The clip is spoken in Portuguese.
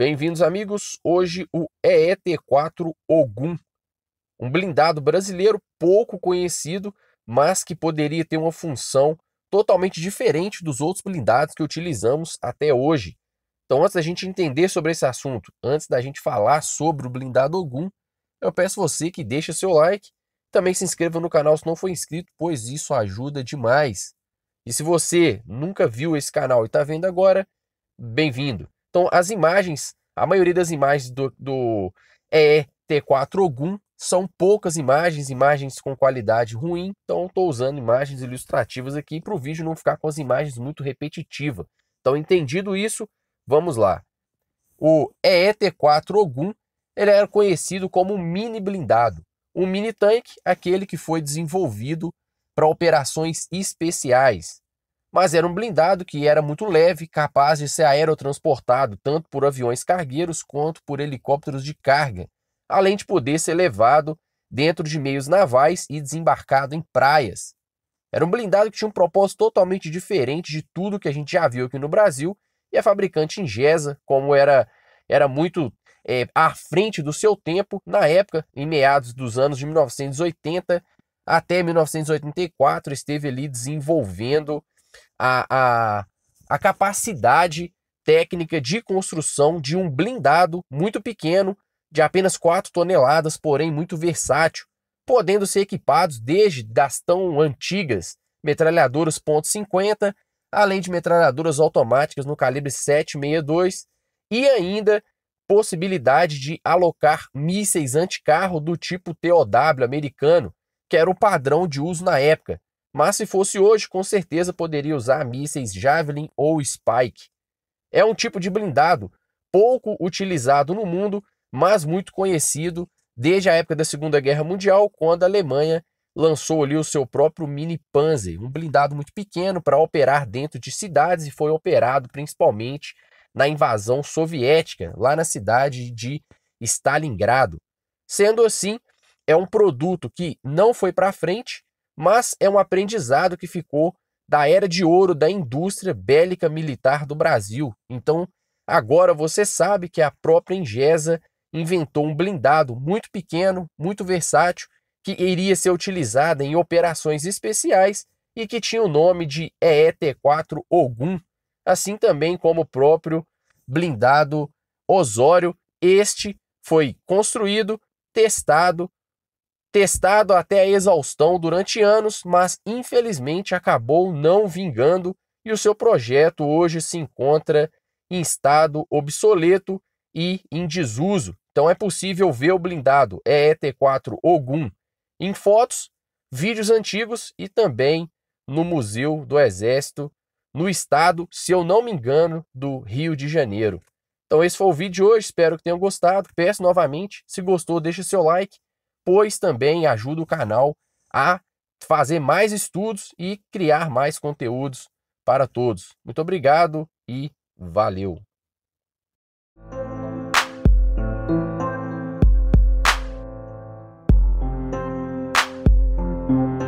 Bem-vindos, amigos. Hoje o EET4 Ogum, um blindado brasileiro pouco conhecido, mas que poderia ter uma função totalmente diferente dos outros blindados que utilizamos até hoje. Então, antes da gente entender sobre esse assunto, antes da gente falar sobre o blindado Ogum, eu peço você que deixe seu like, também se inscreva no canal se não for inscrito, pois isso ajuda demais. E se você nunca viu esse canal e está vendo agora, bem-vindo. Então, as imagens, a maioria das imagens do, do 4 Ogum são poucas imagens, imagens com qualidade ruim. Então, estou usando imagens ilustrativas aqui para o vídeo não ficar com as imagens muito repetitivas. Então, entendido isso, vamos lá. O EET4 Ogum ele era conhecido como mini blindado, um mini tanque, aquele que foi desenvolvido para operações especiais mas era um blindado que era muito leve, capaz de ser aerotransportado tanto por aviões cargueiros quanto por helicópteros de carga, além de poder ser levado dentro de meios navais e desembarcado em praias. Era um blindado que tinha um propósito totalmente diferente de tudo que a gente já viu aqui no Brasil, e a fabricante Ingesa, como era, era muito é, à frente do seu tempo, na época, em meados dos anos de 1980 até 1984, esteve ali desenvolvendo a, a, a capacidade técnica de construção de um blindado muito pequeno, de apenas 4 toneladas, porém muito versátil, podendo ser equipados desde das tão antigas metralhadoras .50, além de metralhadoras automáticas no calibre 7.62 e ainda possibilidade de alocar mísseis anticarro do tipo TOW americano, que era o padrão de uso na época, mas se fosse hoje, com certeza poderia usar mísseis Javelin ou Spike. É um tipo de blindado pouco utilizado no mundo, mas muito conhecido desde a época da Segunda Guerra Mundial, quando a Alemanha lançou ali o seu próprio Mini Panzer, um blindado muito pequeno para operar dentro de cidades e foi operado principalmente na invasão soviética, lá na cidade de Stalingrado. Sendo assim, é um produto que não foi para frente mas é um aprendizado que ficou da era de ouro da indústria bélica militar do Brasil. Então, agora você sabe que a própria Ingesa inventou um blindado muito pequeno, muito versátil, que iria ser utilizado em operações especiais e que tinha o nome de EET-4 Ogum, assim também como o próprio blindado Osório. Este foi construído, testado testado até a exaustão durante anos, mas infelizmente acabou não vingando e o seu projeto hoje se encontra em estado obsoleto e em desuso. Então é possível ver o blindado EET4 Ogum em fotos, vídeos antigos e também no Museu do Exército no estado, se eu não me engano, do Rio de Janeiro. Então esse foi o vídeo de hoje, espero que tenham gostado. Peço novamente, se gostou, deixe seu like pois também ajuda o canal a fazer mais estudos e criar mais conteúdos para todos. Muito obrigado e valeu! thank you